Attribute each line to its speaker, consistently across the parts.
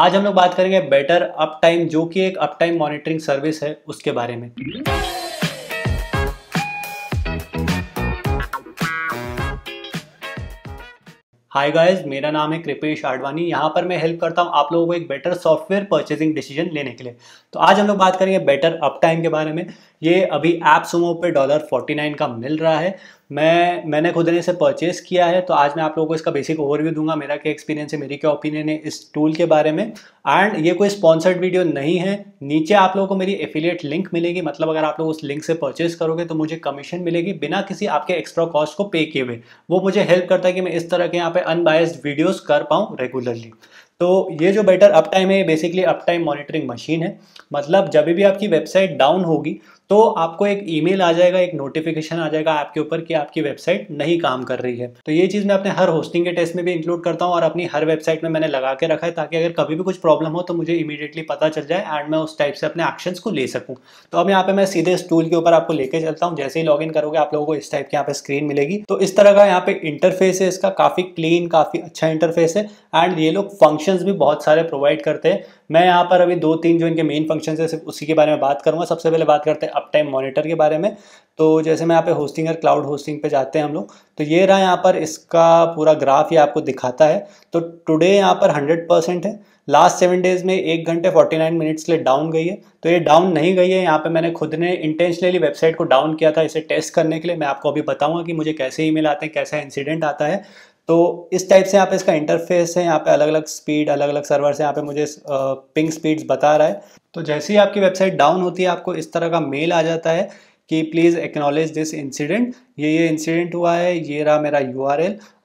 Speaker 1: आज हम लोग बात करेंगे बेटर अप टाइम जो कि एक अप टाइम मॉनिटरिंग सर्विस है उसके बारे में हाय गाइस मेरा नाम है कृपेश आडवाणी यहाँ पर मैं हेल्प करता हूँ आप लोगों को एक बेटर सॉफ्टवेयर परचेजिंग डिसीजन लेने के लिए तो आज हम लोग बात करेंगे बेटर अप टाइम के बारे में ये अभी ऐप सुमो पे डॉलर फोर्टी नाइन का मिल रहा है मैं मैंने खुद ने इसे परचेस किया है तो आज मैं आप लोगों को इसका बेसिक ओवरव्यू दूंगा मेरा क्या एक्सपीरियंस है मेरी क्या ओपिनियन है इस टूल के बारे में एंड ये कोई स्पॉन्सर्ड वीडियो नहीं है नीचे आप लोगों को मेरी एफिलिएट लिंक मिलेगी मतलब अगर आप लोग उस लिंक से परचेस करोगे तो मुझे कमीशन मिलेगी बिना किसी आपके एक्स्ट्रा कॉस्ट को पे किए हुए वो मुझे हेल्प करता है कि मैं इस तरह के यहाँ पे अनबायस्ड वीडियोज़ कर पाऊँ रेगुलरली तो ये जो बेटर अप टाइम है basically uptime monitoring machine है मतलब जब भी आपकी वेबसाइट डाउन होगी तो आपको एक ईमेल आ जाएगा एक नोटिफिकेशन आ जाएगा आपके ऊपर कि आपकी वेबसाइट नहीं काम कर रही है तो ये चीज़ मैं अपने हर होस्टिंग के टेस्ट में भी इंक्लूड करता हूँ और अपनी हर वेबसाइट में मैंने लगा के रखा है ताकि अगर कभी भी कुछ प्रॉब्लम हो तो मुझे इमीडिएटली पता चल जाए एंड मैं उस टाइप से अपने एक्शन को ले सकूँ तो अब यहाँ पे मैं सीधे इस टूल के ऊपर आपको लेके चलता हूँ जैसे ही लॉग करोगे आप लोगों को इस टाइप की यहाँ पे स्क्रीन मिलेगी तो इस तरह का यहाँ पे इंटरफेस है इसका काफ़ी क्लीन काफ़ी अच्छा इंटरफेस है एंड ये लोग फंक्शन भी बहुत सारे प्रोवाइड करते हैं मैं यहाँ पर अभी दो तीन जो इनके मेन फंक्शन है सिर्फ उसी के बारे में बात करूँगा सबसे पहले बात करते हैं अप टाइम मॉनिटर के बारे में तो जैसे मैं यहाँ पे होस्टिंग और क्लाउड होस्टिंग पे जाते हैं हम लोग तो ये रहा यहाँ पर इसका पूरा ग्राफ ये आपको दिखाता है तो टुडे यहाँ पर हंड्रेड परसेंट है लास्ट सेवन डेज में एक घंटे फोर्टी नाइन मिनट्स के लिए डाउन गई है तो ये डाउन नहीं गई है यहाँ पे मैंने खुद ने इंटेंशनली वेबसाइट को डाउन किया था इसे टेस्ट करने के लिए मैं आपको अभी बताऊंगा कि मुझे कैसे ईमेल आते हैं कैसा इंसिडेंट आता है तो इस टाइप से यहाँ पे इसका इंटरफेस है यहाँ पे अलग अलग स्पीड अलग अलग सर्वर से यहाँ पे मुझे पिंग स्पीड्स बता रहा है तो जैसे ही आपकी वेबसाइट डाउन होती है आपको इस तरह का मेल आ जाता है कि प्लीज़ एक्नॉलेज दिस इंसिडेंट ये ये इंसिडेंट हुआ है ये रहा मेरा यू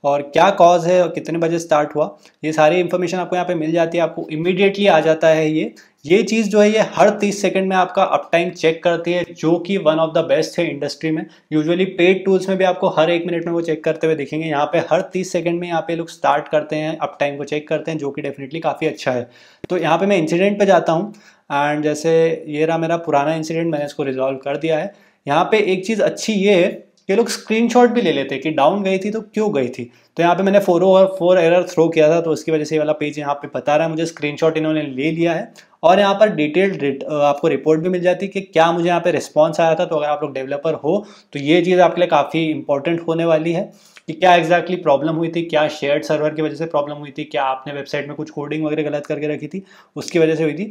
Speaker 1: और क्या कॉज है और कितने बजे स्टार्ट हुआ ये सारी इन्फॉर्मेशन आपको यहाँ पे मिल जाती है आपको इमिडिएटली आ जाता है ये ये चीज़ जो है ये हर 30 सेकंड में आपका अप टाइम चेक करती है जो कि वन ऑफ द बेस्ट है इंडस्ट्री में यूजुअली पेड टूल्स में भी आपको हर एक मिनट में वो चेक करते हुए दिखेंगे यहाँ पे हर 30 सेकंड में यहाँ पे लोग स्टार्ट करते हैं अप टाइम को चेक करते हैं जो कि डेफिनेटली काफ़ी अच्छा है तो यहाँ पर मैं इंसिडेंट पर जाता हूँ एंड जैसे ये रहा मेरा पुराना इंसिडेंट मैंने इसको रिजॉल्व कर दिया है यहाँ पर एक चीज़ अच्छी ये है ये लोग स्क्रीनशॉट भी ले लेते हैं कि डाउन गई थी तो क्यों गई थी तो यहाँ पे मैंने फोर और फोर एरर थ्रो किया था तो उसकी वजह से ये वाला पेज यहाँ पे बता रहा है मुझे स्क्रीनशॉट इन्होंने ले लिया है और यहाँ पर डिटेल्ड आपको रिपोर्ट भी मिल जाती है कि क्या मुझे यहाँ पे रिस्पॉन्स आया था तो अगर आप लोग डेवलपर हो तो ये चीज़ आपके लिए काफ़ी इंपॉर्टेंट होने वाली है कि क्या एक्जैक्टली exactly प्रॉब्लम हुई थी क्या शेयर्ड सर्वर की वजह से प्रॉब्लम हुई थी क्या आपने वेबसाइट में कुछ कोडिंग वगैरह गलत करके रखी थी उसकी वजह से हुई थी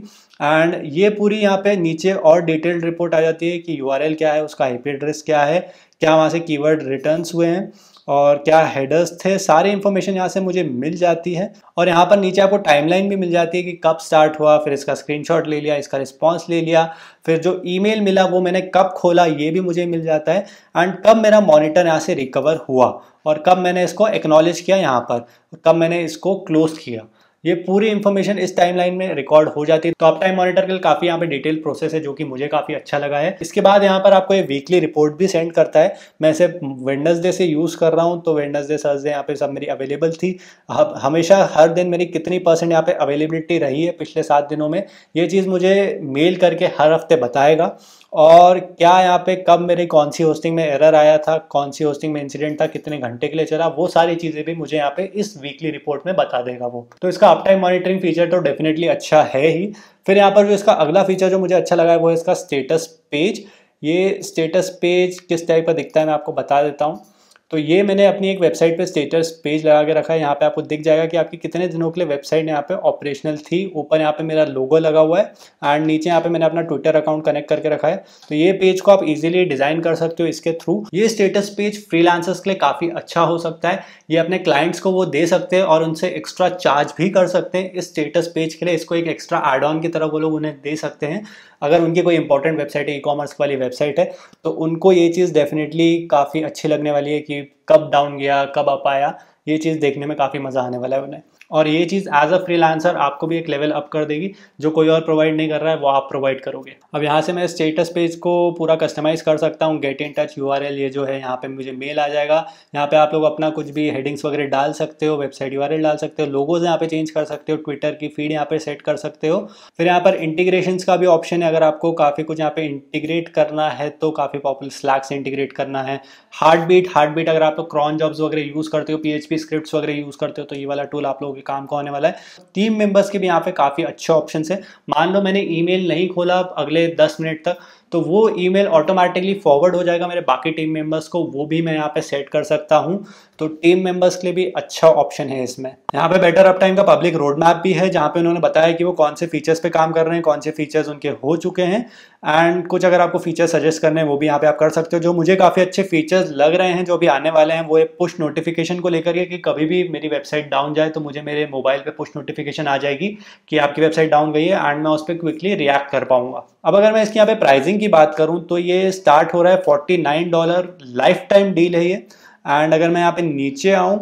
Speaker 1: एंड ये पूरी यहाँ पे नीचे और डिटेल्ड रिपोर्ट आ जाती है कि यू क्या है उसका आई एड्रेस क्या है क्या वहाँ से कीवर्ड रिटर्न्स हुए हैं और क्या हेडर्स थे सारे इन्फॉर्मेशन यहाँ से मुझे मिल जाती है और यहाँ पर नीचे आपको टाइमलाइन भी मिल जाती है कि कब स्टार्ट हुआ फिर इसका स्क्रीनशॉट ले लिया इसका रिस्पॉन्स ले लिया फिर जो ईमेल मिला वो मैंने कब खोला ये भी मुझे मिल जाता है एंड कब मेरा मॉनिटर यहाँ से रिकवर हुआ और कब मैंने इसको एक्नॉलेज किया यहाँ पर कब मैंने इसको क्लोज किया ये पूरी इन्फॉर्मेशन इस टाइम लाइन में रिकॉर्ड हो जाती है तो आप टाइम मॉनिटर के लिए काफी यहाँ पे डिटेल प्रोसेस है जो कि मुझे काफी अच्छा लगा है इसके बाद यहाँ पर आपको ये वीकली रिपोर्ट भी सेंड करता है मैं इसे वेंडर्सडे से यूज कर रहा हूँ तो वेंडर्सडे थर्सडे यहाँ पे सब मेरी अवेलेबल थी हमेशा हर दिन मेरी कितनी परसेंट यहाँ पे अवेलेबिलिटी रही है पिछले सात दिनों में ये चीज़ मुझे मेल करके हर हफ्ते बताएगा और क्या यहाँ पे कब मेरे कौन सी होस्टिंग में एरर आया था कौन सी होस्टिंग में इंसिडेंट था कितने घंटे के लिए चला वो सारी चीज़ें भी मुझे यहाँ पे इस वीकली रिपोर्ट में बता देगा वो तो इसका अप टाइम मॉनिटरिंग फीचर तो डेफिनेटली अच्छा है ही फिर यहाँ पर जो इसका अगला फीचर जो मुझे अच्छा लगा है वो है इसका स्टेटस पेज ये स्टेटस पेज किस टाइप का दिखता है मैं आपको बता देता हूँ तो ये मैंने अपनी एक वेबसाइट पे स्टेटस पेज लगा के रखा है यहाँ पे आपको दिख जाएगा कि आपकी कितने दिनों के लिए वेबसाइट यहाँ पे ऑपरेशनल थी ऊपर यहाँ पे मेरा लोगो लगा हुआ है एंड नीचे यहाँ पे मैंने अपना ट्विटर अकाउंट कनेक्ट करके रखा है तो ये पेज को आप इजिली डिजाइन कर सकते हो इसके थ्रू ये स्टेटस पेज फ्रीलांसर्स के लिए काफ़ी अच्छा हो सकता है ये अपने क्लाइंट्स को वो दे सकते हैं और उनसे एक्स्ट्रा चार्ज भी कर सकते हैं इस स्टेटस पेज के लिए इसको एक एक्स्ट्रा एड ऑन की तरह वो लोग उन्हें दे सकते हैं अगर उनकी कोई इंपॉर्टेंट वेबसाइट है ई कॉमर्स वाली वेबसाइट है तो उनको ये चीज़ डेफिनेटली काफ़ी अच्छी लगने वाली है कि कब डाउन गया कब अप आया ये चीज़ देखने में काफ़ी मज़ा आने वाला है उन्हें और ये चीज़ एज अ फ्री आपको भी एक लेवल अप कर देगी जो कोई और प्रोवाइड नहीं कर रहा है वो आप प्रोवाइड करोगे अब यहाँ से मैं स्टेटस पेज को पूरा कस्टमाइज़ कर सकता हूँ गेट इन टच यू ये जो है यहाँ पे मुझे मेल आ जाएगा यहाँ पे आप लोग अपना कुछ भी हेडिंग्स वगैरह डाल सकते हो वेबसाइट यू डाल सकते हो लोगोज यहाँ पे चेंज कर सकते हो ट्विटर की फीड यहाँ पे सेट कर सकते हो फिर यहाँ पर इंटीग्रेशन का भी ऑप्शन है अगर आपको काफ़ी कुछ यहाँ पे इंटीग्रेट करना है तो काफ़ी पॉपुलर स्लैक्स इंटीग्रेट करना है हार्ट बीट हार्ट बीट अगर आप लोग क्रॉन जॉब्स वगैरह यूज़ करते हो पी स्क्रिप्ट वगैरह यूज़ करते हो तो ये वाला टूल आप लोग काम का होने वाला है टीम मेंबर्स के भी यहाँ पे काफ़ी अच्छे ऑप्शन है मान लो मैंने ईमेल नहीं खोला अगले दस मिनट तक तो वो ईमेल ऑटोमेटिकली फॉरवर्ड हो जाएगा मेरे बाकी टीम मेंबर्स को वो भी मैं यहाँ पे सेट कर सकता हूँ तो टीम मेंबर्स के लिए भी अच्छा ऑप्शन है इसमें यहाँ पे बेटर अप टाइम का पब्लिक रोड मैप भी है जहाँ पे उन्होंने बताया कि वो कौन से फीचर्स पे काम कर रहे हैं कौन से फीचर्स उनके हो चुके हैं एंड कुछ अगर आपको फीचर सजेस्ट करने हैं वो भी यहाँ पे आप कर सकते हो जो मुझे काफ़ी अच्छे फीचर्स लग रहे हैं जो भी आने वाले हैं वो एक पुश नोटिफिकेशन को लेकर के कि कभी भी मेरी वेबसाइट डाउन जाए तो मुझे मेरे मोबाइल पे पुश नोटिफिकेशन आ जाएगी कि आपकी वेबसाइट डाउन गई है एंड मैं उस पर क्विकली रिएक्ट कर पाऊंगा अब अगर मैं इसकी यहाँ पे प्राइजिंग की बात करूं तो ये स्टार्ट हो रहा है forty nine dollar lifetime deal है ये एंड अगर मैं यहाँ पे नीचे आऊं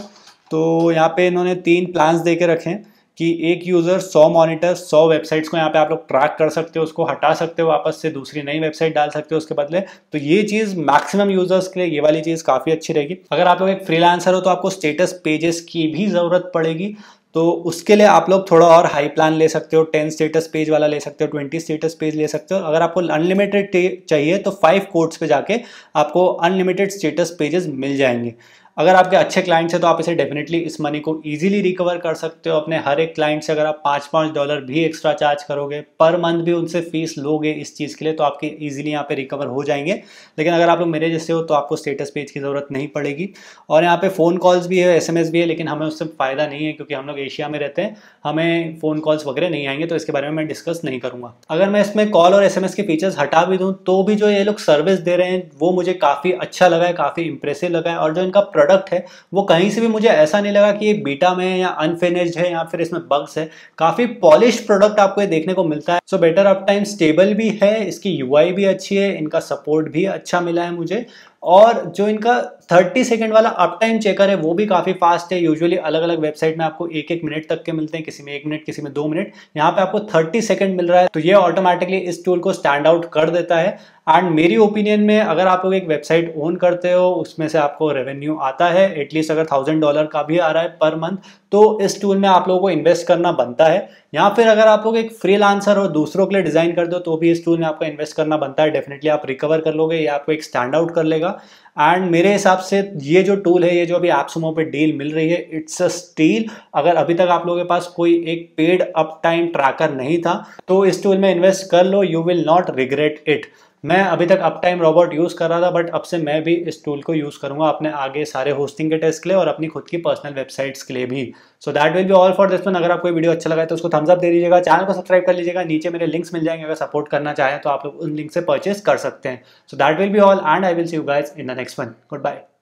Speaker 1: तो यहाँ पे इन्होंने तीन प्लान्स दे के रखे हैं कि एक यूज़र 100 मॉनिटर 100 वेबसाइट्स को यहाँ पे आप लोग ट्रैक कर सकते हो उसको हटा सकते हो वापस से दूसरी नई वेबसाइट डाल सकते हो उसके बदले तो ये चीज़ मैक्सिमम यूज़र्स के लिए ये वाली चीज़ काफ़ी अच्छी रहेगी अगर आप लोग एक फ्रीलांसर हो तो आपको स्टेटस पेजेस की भी ज़रूरत पड़ेगी तो उसके लिए आप लोग थोड़ा और हाई प्लान ले सकते हो टेन स्टेटस पेज वाला ले सकते हो ट्वेंटी स्टेटस पेज ले सकते हो अगर आपको अनलिमिटेड चाहिए तो फाइव कोर्ट्स पे जाके आपको अनलिमिटेड स्टेटस पेजेस मिल जाएंगे अगर आपके अच्छे क्लाइंट्स हैं तो आप इसे डेफिनेटली इस मनी को इजीली रिकवर कर सकते हो अपने हर एक क्लाइंट से अगर आप पाँच पाँच डॉलर भी एक्स्ट्रा चार्ज करोगे पर मंथ भी उनसे फीस लोगे इस चीज़ के लिए तो आपके इजीली यहाँ पे रिकवर हो जाएंगे लेकिन अगर आप लोग मेरे जैसे हो तो आपको स्टेटस पेज की ज़रूरत नहीं पड़ेगी और यहाँ पर फ़ोन कॉल्स भी है एस भी है लेकिन हमें उससे फ़ायदा नहीं है क्योंकि हम लोग एशिया में रहते हैं हमें फ़ोन कॉल्स वगैरह नहीं आएंगे तो इसके बारे में मैं डिस्कस नहीं करूँगा अगर मैं इसमें कॉल और एस के फीचर्स हटा भी दूँ तो भी जो ये लोग सर्विस दे रहे हैं वो मुझे काफ़ी अच्छा लगा है काफ़ी इंप्रेसिव लगा है और जो इनका प्रोडक्ट प्रोडक्ट है वो कहीं से भी मुझे ऐसा नहीं लगा कि ये बीटा में या अनफिनिश्ड है या फिर इसमें बग्स है काफ़ी पॉलिश प्रोडक्ट आपको ये देखने को मिलता है so Better Uptime stable भी है इसकी यूआई भी अच्छी है इनका सपोर्ट भी अच्छा मिला है मुझे और जो इनका 30 सेकेंड वाला अप टाइम चेकर है वो भी काफ़ी फास्ट है यूजुअली अलग अलग वेबसाइट में आपको एक एक मिनट तक के मिलते हैं किसी में एक मिनट किसी में दो मिनट यहाँ पे आपको 30 सेकेंड मिल रहा है तो ये ऑटोमेटिकली इस टूल को स्टैंड आउट कर देता है एंड मेरी ओपिनियन में अगर आप लोग एक वेबसाइट ओन करते हो उसमें से आपको रेवेन्यू आता है एटलीस्ट अगर थाउजेंड डॉलर का भी आ रहा है पर मंथ तो इस टूल में आप लोगों को इन्वेस्ट करना बनता है या फिर अगर आप लोग एक फ्री लांसर और दूसरों के लिए डिज़ाइन कर दो तो भी इस टूल में आपको इन्वेस्ट करना बनता है डेफिनेटली आप रिकवर कर लोगे या आपको एक स्टैंड आउट कर लेगा एंड मेरे हिसाब से ये जो टूल है ये जो अभी एप्सूमो पे डील मिल रही है इट्स अ स्टील अगर अभी तक आप लोगों के पास कोई एक पेड अप टाइम ट्रैकर नहीं था तो इस टूल में इन्वेस्ट कर लो you will not regret it मैं अभी तक अप टाइम रोबोट यूज़ कर रहा था बट अब से मैं भी इस टूल को यूज़ करूँगा अपने आगे सारे होस्टिंग के टेस्ट के लिए और अपनी खुद की पर्सनल वेबसाइट्स के लिए भी so that will be all for this one अगर आपको वीडियो अच्छा लगा तो उसको थम्स अप दे दीजिएगा चैनल को सब्सक्राइब कर लीजिएगा नीचे मेरे लिंक्स मिल जाएंगे अगर सपोर्ट करना चाहें तो आप लोग उन लिंक से परचेस कर सकते हैं so that will be all and I will see you guys in the next one good bye